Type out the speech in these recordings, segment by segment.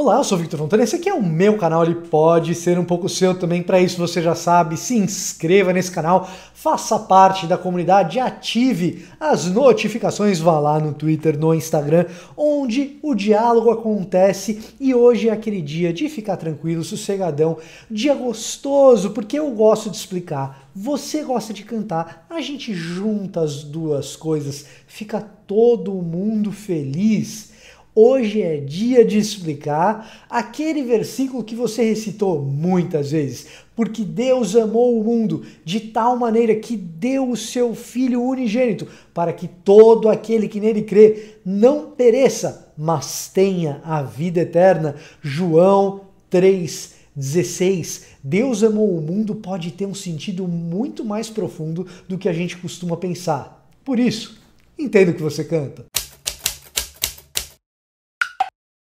Olá, eu sou Victor Fontana, esse aqui é o meu canal, ele pode ser um pouco seu também, para isso você já sabe, se inscreva nesse canal, faça parte da comunidade, ative as notificações, vá lá no Twitter, no Instagram, onde o diálogo acontece e hoje é aquele dia de ficar tranquilo, sossegadão, dia gostoso, porque eu gosto de explicar, você gosta de cantar, a gente junta as duas coisas, fica todo mundo feliz Hoje é dia de explicar aquele versículo que você recitou muitas vezes, porque Deus amou o mundo de tal maneira que deu o seu Filho unigênito, para que todo aquele que nele crê não pereça, mas tenha a vida eterna. João 3,16. Deus amou o mundo pode ter um sentido muito mais profundo do que a gente costuma pensar. Por isso, entenda o que você canta.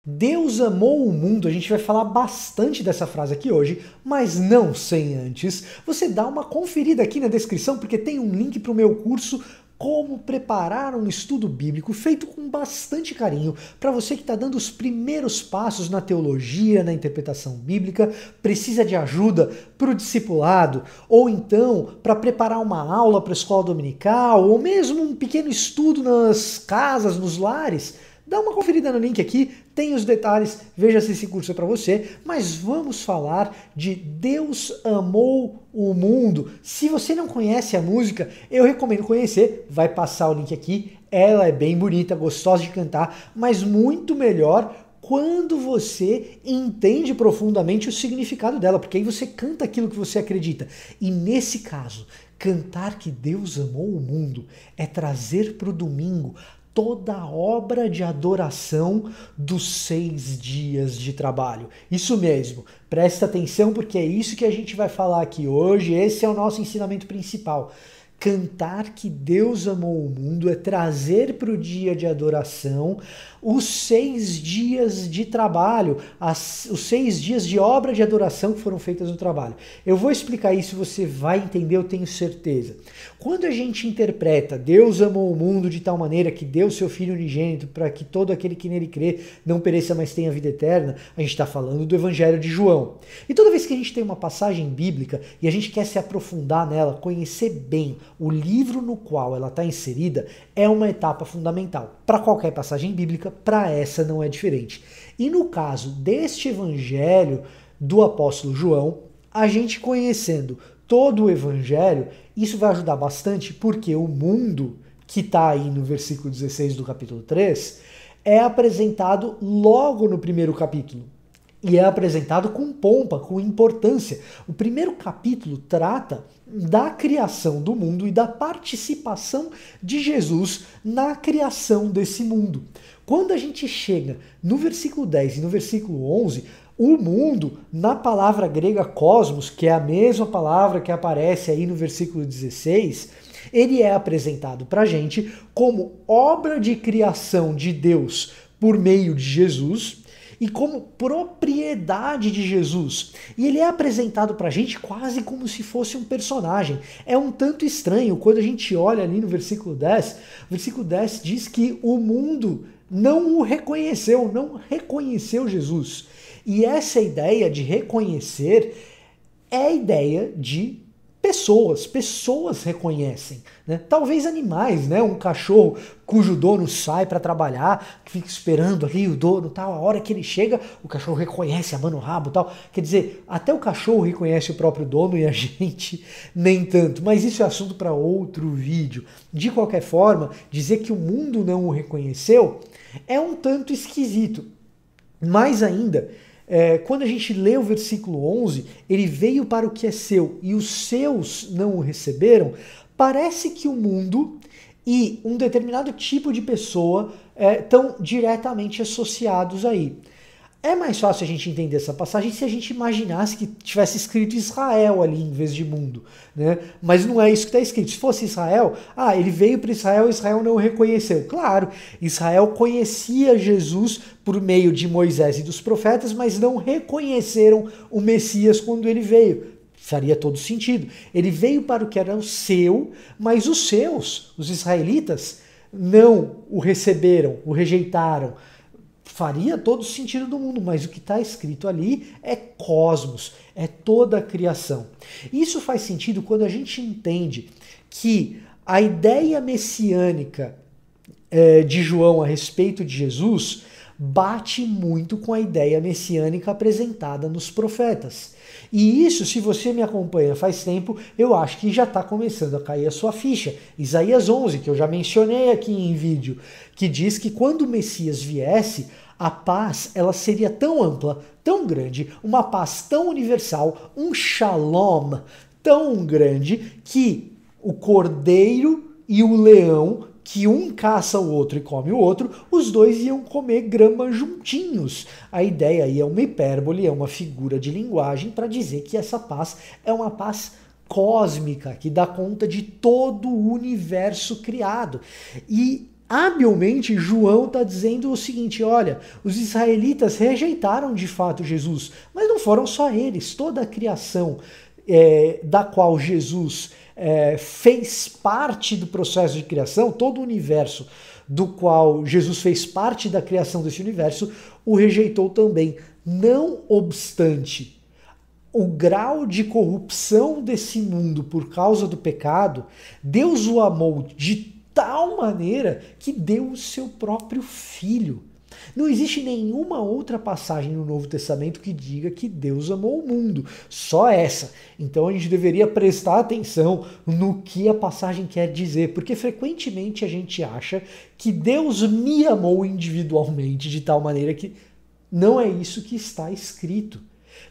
Deus amou o mundo, a gente vai falar bastante dessa frase aqui hoje, mas não sem antes você dar uma conferida aqui na descrição, porque tem um link para o meu curso Como Preparar um Estudo Bíblico, feito com bastante carinho para você que está dando os primeiros passos na teologia, na interpretação bíblica, precisa de ajuda para o discipulado, ou então para preparar uma aula para a escola dominical, ou mesmo um pequeno estudo nas casas, nos lares. Dá uma conferida no link aqui, tem os detalhes, veja se esse curso é para você, mas vamos falar de Deus amou o mundo. Se você não conhece a música, eu recomendo conhecer, vai passar o link aqui. Ela é bem bonita, gostosa de cantar, mas muito melhor quando você entende profundamente o significado dela, porque aí você canta aquilo que você acredita. E nesse caso, cantar que Deus amou o mundo é trazer para o domingo toda a obra de adoração dos seis dias de trabalho. Isso mesmo, presta atenção porque é isso que a gente vai falar aqui hoje. Esse é o nosso ensinamento principal. Cantar que Deus amou o mundo é trazer para o dia de adoração os seis dias de trabalho, as, os seis dias de obra de adoração que foram feitas no trabalho. Eu vou explicar isso, você vai entender, eu tenho certeza. Quando a gente interpreta Deus amou o mundo de tal maneira que deu seu Filho unigênito para que todo aquele que nele crê não pereça, mas tenha vida eterna, a gente está falando do Evangelho de João. E toda vez que a gente tem uma passagem bíblica e a gente quer se aprofundar nela, conhecer bem, o livro no qual ela está inserida é uma etapa fundamental. Para qualquer passagem bíblica, para essa não é diferente. E no caso deste evangelho do apóstolo João, a gente conhecendo todo o evangelho, isso vai ajudar bastante porque o mundo que está aí no versículo 16 do capítulo 3 é apresentado logo no primeiro capítulo e é apresentado com pompa, com importância. O primeiro capítulo trata da criação do mundo e da participação de Jesus na criação desse mundo. Quando a gente chega no versículo 10 e no versículo 11, o mundo, na palavra grega cosmos, que é a mesma palavra que aparece aí no versículo 16, ele é apresentado para a gente como obra de criação de Deus por meio de Jesus e como propriedade de Jesus. E ele é apresentado para a gente quase como se fosse um personagem. É um tanto estranho quando a gente olha ali no versículo 10. O versículo 10 diz que o mundo não o reconheceu, não reconheceu Jesus. E essa ideia de reconhecer é a ideia de pessoas, pessoas reconhecem, né? Talvez animais, né? Um cachorro cujo dono sai para trabalhar, que fica esperando ali o dono, tal, a hora que ele chega, o cachorro reconhece a mano rabo, tal. Quer dizer, até o cachorro reconhece o próprio dono e a gente nem tanto, mas isso é assunto para outro vídeo. De qualquer forma, dizer que o mundo não o reconheceu é um tanto esquisito. Mais ainda, é, quando a gente lê o versículo 11, ele veio para o que é seu e os seus não o receberam, parece que o mundo e um determinado tipo de pessoa estão é, diretamente associados aí. É mais fácil a gente entender essa passagem se a gente imaginasse que tivesse escrito Israel ali em vez de mundo, né? Mas não é isso que está escrito. Se fosse Israel, ah, ele veio para Israel, Israel não o reconheceu. Claro, Israel conhecia Jesus por meio de Moisés e dos profetas, mas não reconheceram o Messias quando ele veio faria todo sentido. Ele veio para o que era o seu, mas os seus, os israelitas, não o receberam, o rejeitaram, faria todo sentido do mundo, mas o que está escrito ali é cosmos, é toda a criação. Isso faz sentido quando a gente entende que a ideia messiânica é, de João a respeito de Jesus bate muito com a ideia messiânica apresentada nos profetas. E isso, se você me acompanha faz tempo, eu acho que já está começando a cair a sua ficha. Isaías 11, que eu já mencionei aqui em vídeo, que diz que quando o Messias viesse, a paz, ela seria tão ampla, tão grande, uma paz tão universal, um shalom tão grande que o cordeiro e o leão que um caça o outro e come o outro, os dois iam comer grama juntinhos. A ideia aí é uma hipérbole, é uma figura de linguagem para dizer que essa paz é uma paz cósmica que dá conta de todo o universo criado. E habilmente João está dizendo o seguinte: olha, os israelitas rejeitaram de fato Jesus, mas não foram só eles, toda a criação é, da qual Jesus é, fez parte do processo de criação, todo o universo do qual Jesus fez parte da criação desse universo, o rejeitou também. Não obstante, o grau de corrupção desse mundo por causa do pecado, Deus o amou de tal maneira que deu o seu próprio filho. Não existe nenhuma outra passagem no Novo Testamento que diga que Deus amou o mundo, só essa. Então a gente deveria prestar atenção no que a passagem quer dizer, porque frequentemente a gente acha que Deus me amou individualmente de tal maneira que não é isso que está escrito.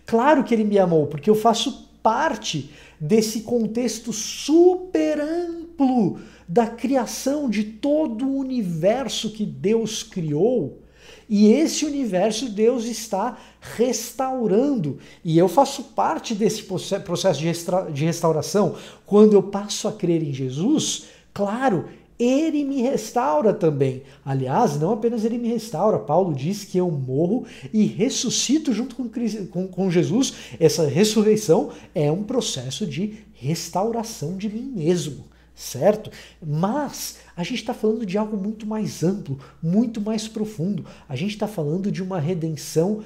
Claro que ele me amou, porque eu faço parte desse contexto super amplo da criação de todo o universo que Deus criou. E esse universo Deus está restaurando. E eu faço parte desse processo de restauração. Quando eu passo a crer em Jesus, claro, ele me restaura também. Aliás, não apenas ele me restaura, Paulo diz que eu morro e ressuscito junto com, Cristo, com, com, Jesus. Essa ressurreição é um processo de restauração de mim mesmo certo? Mas a gente está falando de algo muito mais amplo, muito mais profundo. A gente está falando de uma redenção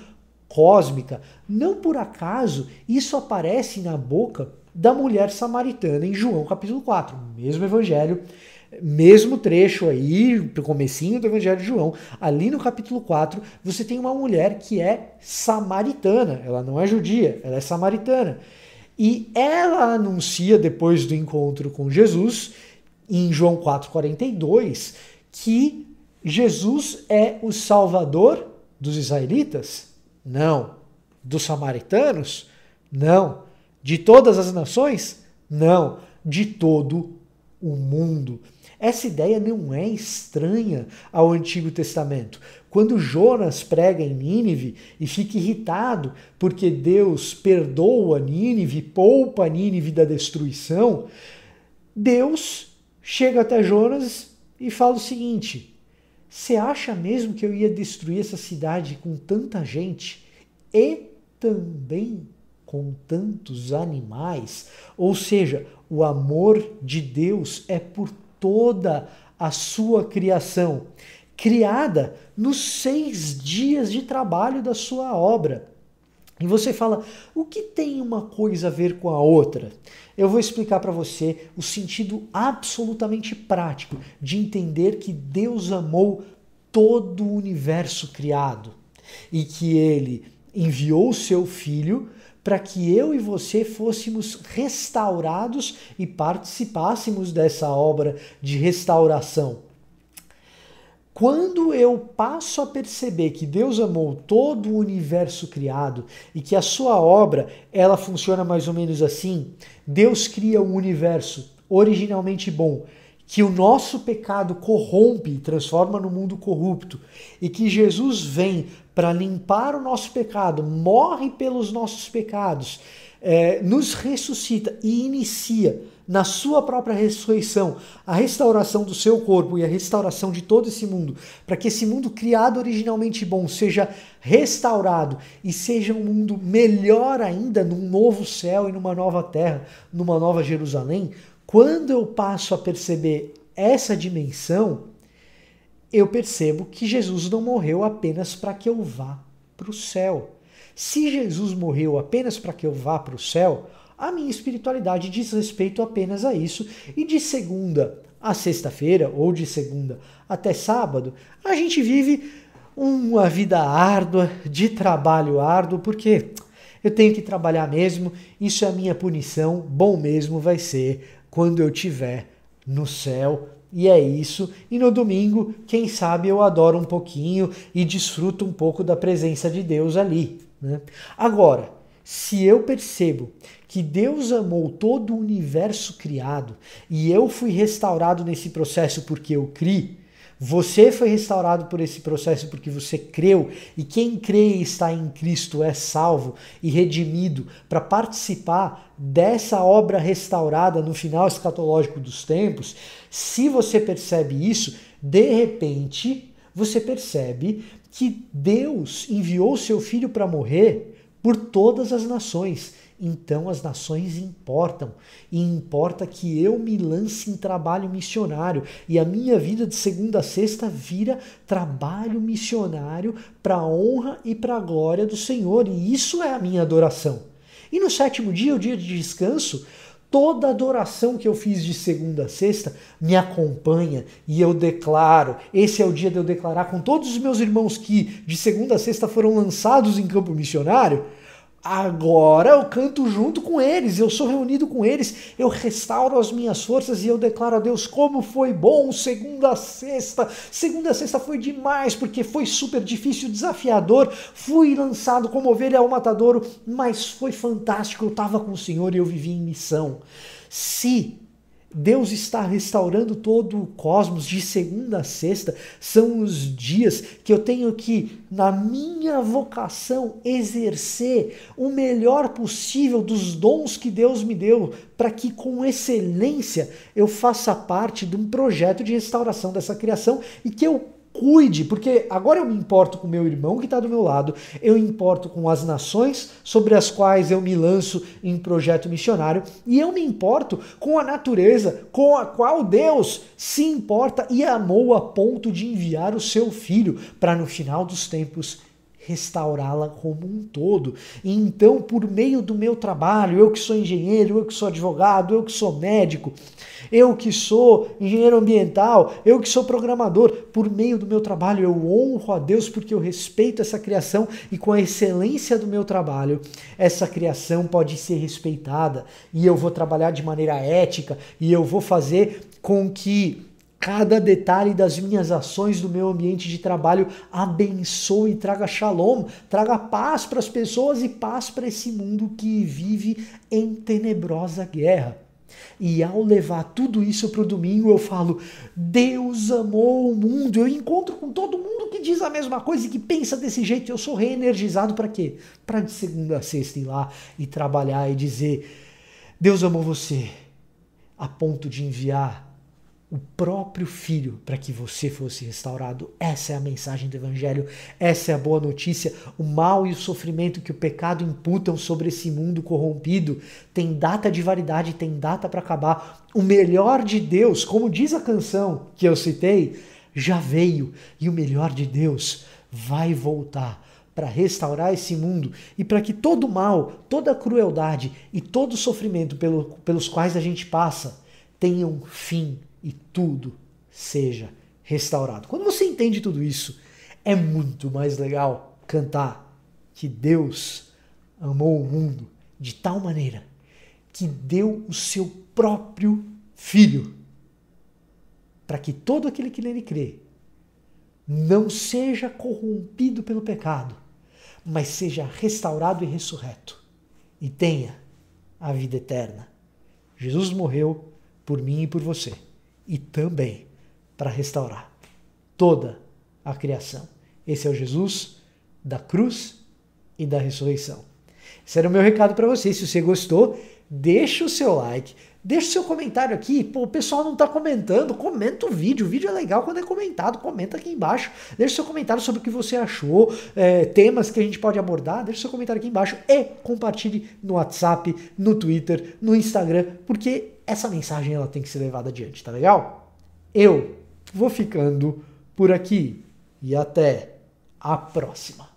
cósmica. Não por acaso isso aparece na boca da mulher samaritana em João capítulo 4, mesmo evangelho, mesmo trecho aí, comecinho do evangelho de João, ali no capítulo 4, você tem uma mulher que é samaritana, ela não é judia, ela é samaritana. E ela anuncia depois do encontro com Jesus, em João 4:42, que Jesus é o salvador dos israelitas? Não. Dos samaritanos? Não. De todas as nações? Não. De todo o mundo. Essa ideia não é estranha ao Antigo Testamento. Quando Jonas prega em Nínive e fica irritado porque Deus perdoa Nínive, poupa Nínive da destruição, Deus chega até Jonas e fala o seguinte: Você acha mesmo que eu ia destruir essa cidade com tanta gente e também com tantos animais? Ou seja, o amor de Deus é por toda a sua criação, criada nos seis dias de trabalho da sua obra. E você fala, o que tem uma coisa a ver com a outra? Eu vou explicar para você o sentido absolutamente prático de entender que Deus amou todo o universo criado e que ele enviou o seu filho para que eu e você fôssemos restaurados e participássemos dessa obra de restauração. Quando eu passo a perceber que Deus amou todo o universo criado e que a sua obra, ela funciona mais ou menos assim, Deus cria um universo originalmente bom que o nosso pecado corrompe e transforma no mundo corrupto, e que Jesus vem para limpar o nosso pecado, morre pelos nossos pecados, é, nos ressuscita e inicia na sua própria ressurreição a restauração do seu corpo e a restauração de todo esse mundo, para que esse mundo criado originalmente bom seja restaurado e seja um mundo melhor ainda, num novo céu e numa nova terra, numa nova Jerusalém quando eu passo a perceber essa dimensão, eu percebo que Jesus não morreu apenas para que eu vá para o céu. Se Jesus morreu apenas para que eu vá para o céu, a minha espiritualidade diz respeito apenas a isso. E de segunda a sexta-feira, ou de segunda até sábado, a gente vive uma vida árdua, de trabalho árduo, porque eu tenho que trabalhar mesmo, isso é a minha punição, bom mesmo vai ser quando eu tiver no céu. E é isso. E no domingo, quem sabe eu adoro um pouquinho e desfruto um pouco da presença de Deus ali. Né? Agora, se eu percebo que Deus amou todo o universo criado e eu fui restaurado nesse processo porque eu criei, você foi restaurado por esse processo porque você creu, e quem crê e está em Cristo é salvo e redimido para participar dessa obra restaurada no final escatológico dos tempos. Se você percebe isso, de repente você percebe que Deus enviou seu filho para morrer por todas as nações então as nações importam, e importa que eu me lance em trabalho missionário, e a minha vida de segunda a sexta vira trabalho missionário para a honra e para a glória do Senhor, e isso é a minha adoração. E no sétimo dia, o dia de descanso, toda adoração que eu fiz de segunda a sexta me acompanha e eu declaro. Esse é o dia de eu declarar com todos os meus irmãos que de segunda a sexta foram lançados em campo missionário. Agora eu canto junto com eles, eu sou reunido com eles, eu restauro as minhas forças e eu declaro a Deus como foi bom segunda a sexta. Segunda a sexta foi demais, porque foi super difícil, desafiador. Fui lançado como ovelha ao matadouro, mas foi fantástico. Eu estava com o Senhor e eu vivi em missão. Se Deus está restaurando todo o cosmos de segunda a sexta. São os dias que eu tenho que, na minha vocação, exercer o melhor possível dos dons que Deus me deu, para que com excelência eu faça parte de um projeto de restauração dessa criação e que eu cuide, porque agora eu me importo com meu irmão que está do meu lado, eu importo com as nações sobre as quais eu me lanço em projeto missionário e eu me importo com a natureza com a qual Deus se importa e amou a ponto de enviar o seu filho para no final dos tempos restaurá-la como um todo. E então, por meio do meu trabalho, eu que sou engenheiro, eu que sou advogado, eu que sou médico, eu que sou engenheiro ambiental, eu que sou programador, por meio do meu trabalho eu honro a Deus porque eu respeito essa criação e com a excelência do meu trabalho, essa criação pode ser respeitada e eu vou trabalhar de maneira ética e eu vou fazer com que cada detalhe das minhas ações do meu ambiente de trabalho. Abençoe, traga shalom, traga paz para as pessoas e paz para esse mundo que vive em tenebrosa guerra. E ao levar tudo isso para o domingo, eu falo: Deus amou o mundo. Eu encontro com todo mundo que diz a mesma coisa e que pensa desse jeito. Eu sou reenergizado para quê? Para de segunda a sexta ir lá e trabalhar e dizer: Deus amou você, a ponto de enviar o próprio filho para que você fosse restaurado. Essa é a mensagem do evangelho, essa é a boa notícia. O mal e o sofrimento que o pecado imputam sobre esse mundo corrompido tem data de validade, tem data para acabar. O melhor de Deus, como diz a canção que eu citei, já veio e o melhor de Deus vai voltar para restaurar esse mundo e para que todo mal, toda crueldade e todo sofrimento pelo, pelos quais a gente passa tenham fim e tudo seja restaurado. Quando você entende tudo isso, é muito mais legal cantar que Deus amou o mundo de tal maneira que deu o seu próprio filho para que todo aquele que nele crê não seja corrompido pelo pecado, mas seja restaurado e ressurreto e tenha a vida eterna. Jesus morreu por mim e por você e também para restaurar toda a criação. Esse é o Jesus da cruz e da ressurreição. Esse era o meu recado para vocês. Se você gostou, deixa o seu like, deixa o seu comentário aqui. Pô, o pessoal não está comentando, comenta o vídeo. O vídeo é legal quando é comentado, comenta aqui embaixo. Deixe o seu comentário sobre o que você achou, é, temas que a gente pode abordar. Deixe o seu comentário aqui embaixo e compartilhe no WhatsApp, no Twitter, no Instagram, porque essa mensagem ela tem que ser levada adiante, tá legal? Eu vou ficando por aqui e até a próxima.